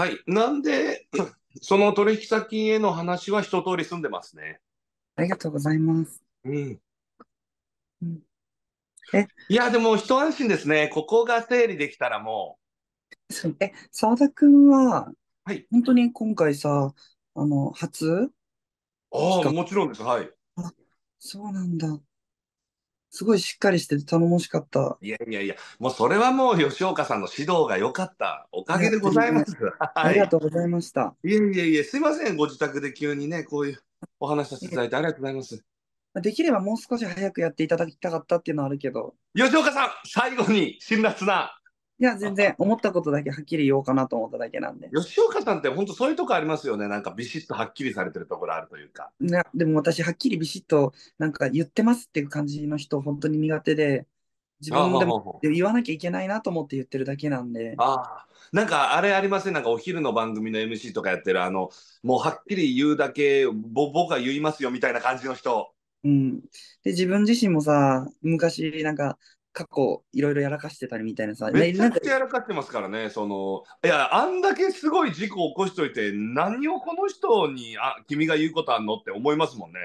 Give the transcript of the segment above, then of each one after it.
はい。なんで、その取引先への話は一通り済んでますね。ありがとうございます。うん。うん、えいや、でも一安心ですね。ここが整理できたらもう。え、澤田君は、はい。本当に今回さ、あの、初ああ、もちろんです。はい。あ、そうなんだ。すごいしっかりしてて頼もしかった。いやいやいや、もうそれはもう吉岡さんの指導が良かった。おかげでございます。ありがとうございました。いやいやいや、すいません、ご自宅で急にね、こういうお話させていただいてありがとうございます。できればもう少し早くやっていただきたかったっていうのはあるけど。吉岡さん、最後に辛辣ないや、全然思ったことだけはっきり言おうかなと思っただけなんで。吉岡さんって本当そういうとこありますよね。なんかビシッとはっきりされてるところあるというか。いや、でも私はっきりビシッとなんか言ってますっていう感じの人、本当に苦手で、自分でも言わなきゃいけないなと思って言ってるだけなんで。ああ。なんかあれありません、ね、なんかお昼の番組の MC とかやってる、あの、もうはっきり言うだけ、ぼ僕は言いますよみたいな感じの人。うん。で、自分自身もさ、昔なんか過去いろいろやらかしてたりみたいなさめちゃくちゃやらかしてますからねそのいやあんだけすごい事故を起こしといて何をこの人にあ君が言うことあんのって思いますもんね、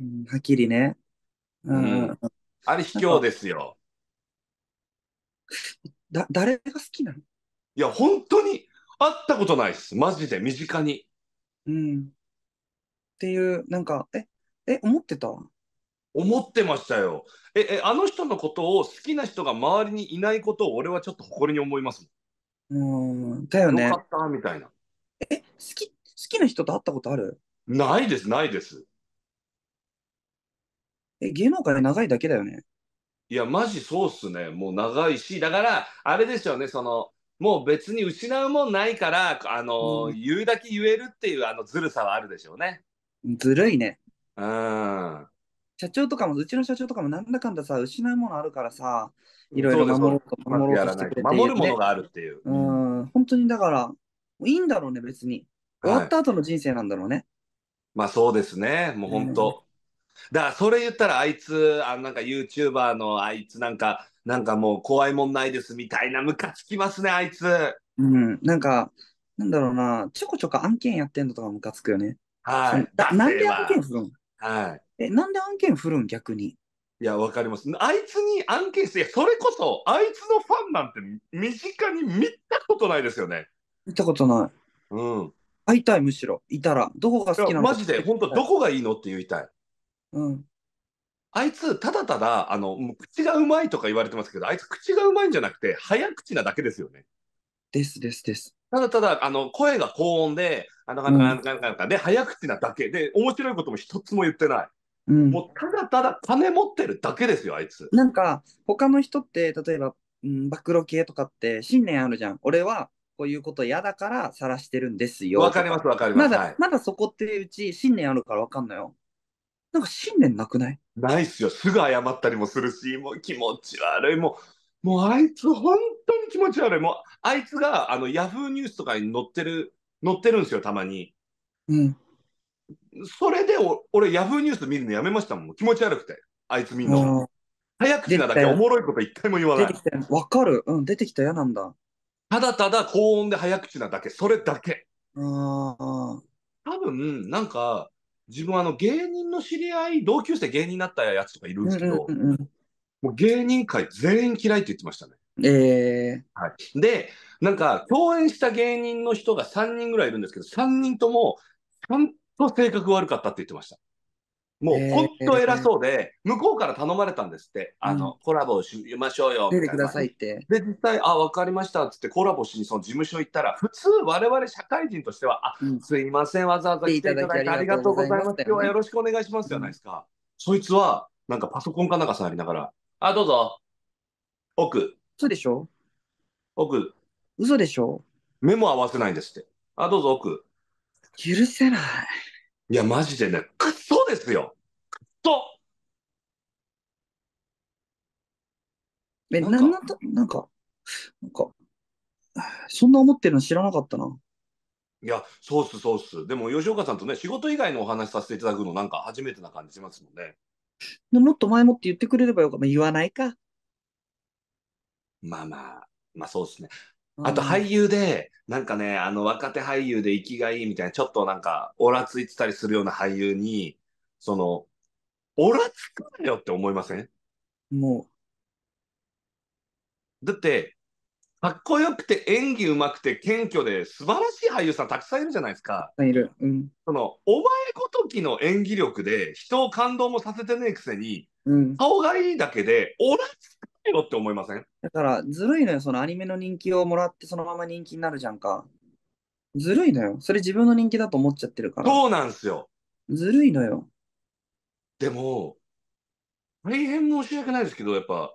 うん、はっきりね、うん、うん、あれ卑怯ですよ だ誰が好きなのいや本当に会ったことないですマジで身近にうんっていうなんかええ思ってた思ってましたよええあの人のことを好きな人が周りにいないことを俺はちょっと誇りに思いますうんだよねよかったみたいなえ好き好きな人と会ったことあるないですないですえ芸能界長いだけだよねいやマジそうっすねもう長いしだからあれですよねそのもう別に失うもんないからあの、うん、言うだけ言えるっていうあのずるさはあるでしょうねずるいねうん社長とかも、うちの社長とかもなんだかんださ、失うものあるからさ、いろいろ守ろうと守ろうとしてくれて守るものがあるっていう。うん、本当にだから、いいんだろうね、別に。終わった後の人生なんだろうね。はい、まあそうですね、もう本当。うだからそれ言ったらあいつあなんか YouTuber のあいつなんかなんかもう怖いもんないですみたいなムカつきますねあいつうんなんかなんだろうなちょこちょこ案件やってんのとかムカつくよねはいなんで案件するのはいえ、なんで案件振るん逆に。いや、わかります。あいつに案件して、それこそ、あいつのファンなんて身近に見たことないですよね。見たことない。うん。会いたい、むしろ。いたら。どこが好きなのマジで、本当どこがいいのって言いたい。うん。あいつ、ただただ、あの、口がうまいとか言われてますけど、あいつ口がうまいんじゃなくて、早口なだけですよね。ですですです。ただただ、あの、声が高音で、あの、なんか、なんか、で、早口なだけで、面白いことも一つも言ってない。うん、もうただただ金持ってるだけですよ、あいつ。なんか、他の人って、例えば、うん、暴露系とかって信念あるじゃん。俺はこういうこと嫌だから晒してるんですよ。わかります、わかります。まだ、はい、まだそこっていうち信念あるからわかんないよ。なんか信念なくないないっすよ。すぐ謝ったりもするし、もう気持ち悪い。もう、もうあいつ本当に気持ち悪い。もう、あいつがあのヤフーニュースとかに載ってる、載ってるんですよ、たまに。うん。それで俺、ヤフーニュース見るのやめましたもん。気持ち悪くて、あいつみんな。早口なだけおもろいこと一回も言わない。出てきたわかる。うん、出てきた嫌なんだ。ただただ高音で早口なだけ、それだけ。うん。多分、なんか、自分あの芸人の知り合い、同級生芸人になったやつとかいるんですけど、うんうんうん、もう芸人界全員嫌いって言ってましたね。ええー、はい。で、なんか、共演した芸人の人が3人ぐらいいるんですけど、3人とも、ちゃんと性格悪かったって言ってました。もう本当偉そうで、えー、向こうから頼まれたんですって、あの、コラボをしましょうよ出てくださいって。で、実際、あ、分かりましたっつって、コラボしにその事務所行ったら、普通、我々社会人としては、あ、うん、すいません、わざわざ来ていただいてありがとうございます。今日はよろしくお願いしますじゃないですか。うん、そいつは、なんかパソコンかなんか触りながら、あ、どうぞ。奥。嘘でしょ奥。嘘でしょ目も合わせないんですって。あ、どうぞ奥。許せない。いや、マジでね、クソですよ。クソえ、ななんなんと、なんか、なんか、そんな思ってるの知らなかったな。いや、そうっす、そうっす。でも、吉岡さんとね、仕事以外のお話させていただくの、なんか初めてな感じしますもんね。もっと前もって言ってくれればよかった。言わないか。まあまあ、まあそうっすね。あと俳優で、なんかね、あの若手俳優で生きがいいみたいな、ちょっとなんか、おらついてたりするような俳優に、その、おらつくなよって思いませんもう。だって、かっこよくて演技うまくて謙虚で素晴らしい俳優さんたくさんいるじゃないですか。いる。うん。その、お前ごときの演技力で人を感動もさせてねえくせに、うん、顔がいいだけで、おらつくけろって思いませんだからずるいのよ、そのアニメの人気をもらってそのまま人気になるじゃんか。ずるいのよ。それ自分の人気だと思っちゃってるから。そうなんすよ。ずるいのよ。でも、大変申し訳ないですけど、やっぱ、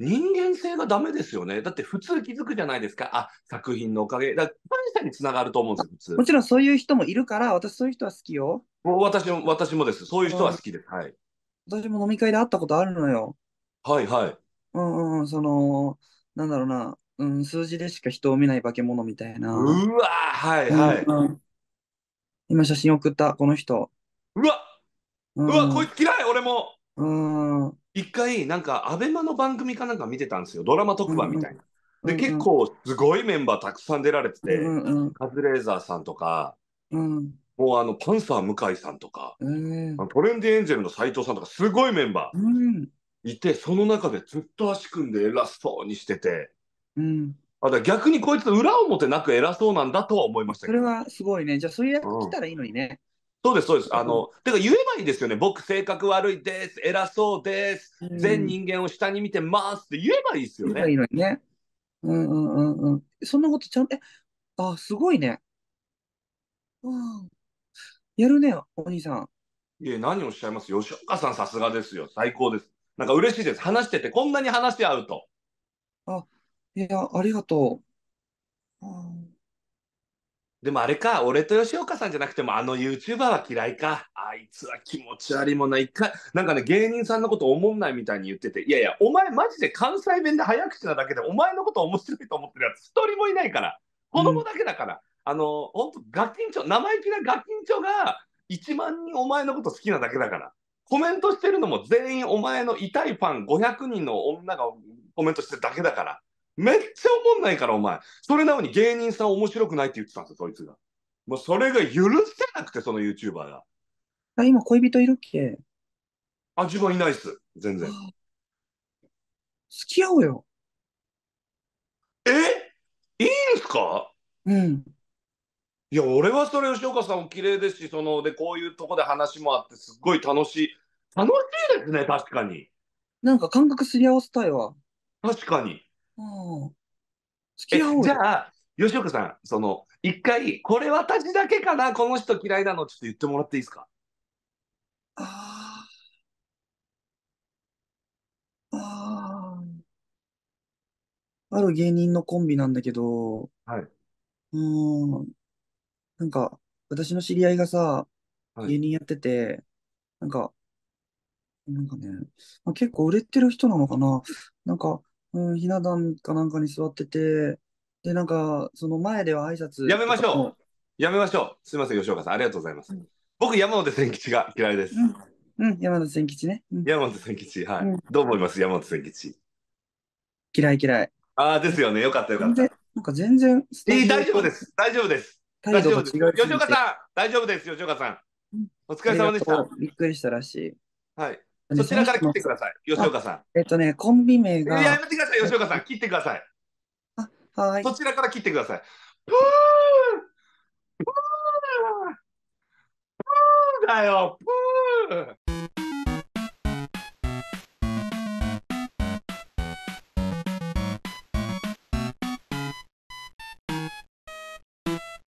人間性がダメですよね。だって普通気づくじゃないですか。あ、作品のおかげ。だ感謝につながると思うんですよ、普もちろんそういう人もいるから、私そういう人は好きよ。私も、私もです。そういう人は好きです。はい。私も飲み会で会ったことあるのよ。はいはい。うんうん、その、なんだろうな、うん、数字でしか人を見ない化け物みたいな。うわーはいはい。うんうん、今写真送った、この人。うわうわ、うこいつ嫌い、俺も。うん。一回、なんか、アベマの番組かなんか見てたんですよ。ドラマ特番みたいな。うんうん、で、結構、すごいメンバーたくさん出られてて、うんうん、カズレーザーさんとか、うん、もうあの、パンサー向井さんとか、うん、トレンディエンジェルの斎藤さんとか、すごいメンバー。うんいて、その中でずっと足組んで偉そうにしてて、うん、あだ逆にこいつ裏表なく偉そうなんだとは思いましたそれはすごいね。じゃあそういう役来たらいいのにね。うん、そうです、そうです。あの、うん、てか言えばいいですよね。僕性格悪いです。偉そうです。全人間を下に見てますって言えばいいですよね。言えばいいのにね。うんうんうんうん。そんなことちゃんと、え、あ、すごいね。うん。やるね、お兄さん。いや、何をおっしゃいます吉岡さん、さすがですよ。最高です。なんか嬉しいです。話してて、こんなに話し合うと。あ、いや、ありがとう。うん、でもあれか、俺と吉岡さんじゃなくても、あの YouTuber は嫌いか。あいつは気持ち悪いもんな。一回、なんかね、芸人さんのこと思んないみたいに言ってて、いやいや、お前マジで関西弁で早口なだけで、お前のこと面白いと思ってるやつ、一人もいないから。子供だけだから。うん、あの、本当ガキンチョ、生意気なガキンチョが、1万人お前のこと好きなだけだから。コメントしてるのも全員お前の痛いファン500人の女がコメントしてるだけだから。めっちゃおもんないから、お前。それなのに芸人さん面白くないって言ってたんですよ、そいつが。もうそれが許せなくて、その YouTuber が。あ今、恋人いるっけあ、自分はいないっす。全然。付き合おうよ。えいいんすかうん。いや、俺はそれ、吉岡さんも綺麗ですし、その、で、こういうとこで話もあって、すっごい楽しい。楽しいですね、確かに。なんか感覚すり合わせたいわ。確かに。うん。付き合おうじゃあ、吉岡さん、その、一回、これ私だけかな、この人嫌いなの、ちょっと言ってもらっていいですかああ、ああ。ある芸人のコンビなんだけど、はい。うーん。なんか、私の知り合いがさ、は芸人やってて、なんか、なんかね、まあ、結構売れてる人なのかな。なんか、うん、ひな壇かなんかに座ってて、で、なんか、その前では挨や拶めとましかょも、う。やめましょう。すみません、吉岡さん。ありがとうございます。僕、山手千吉が嫌いです。うん、うん山田千吉ね。う山手千吉。はい。うん、どう思います山手千吉。嫌い嫌い。ああ、ですよね。よかった、よか全っ然、た。なんか全然スタえージ大丈夫です。大丈夫です。大丈夫です。吉岡さん、大丈夫です、吉岡さん。お疲れ様でした。びっくりしたらしい。はい。そちらから切ってください、吉岡さん。えっとね、コンビ名が。や、めてください、吉岡さん。切ってください。あ、はい。そちらから切ってください。プープーだよ、プー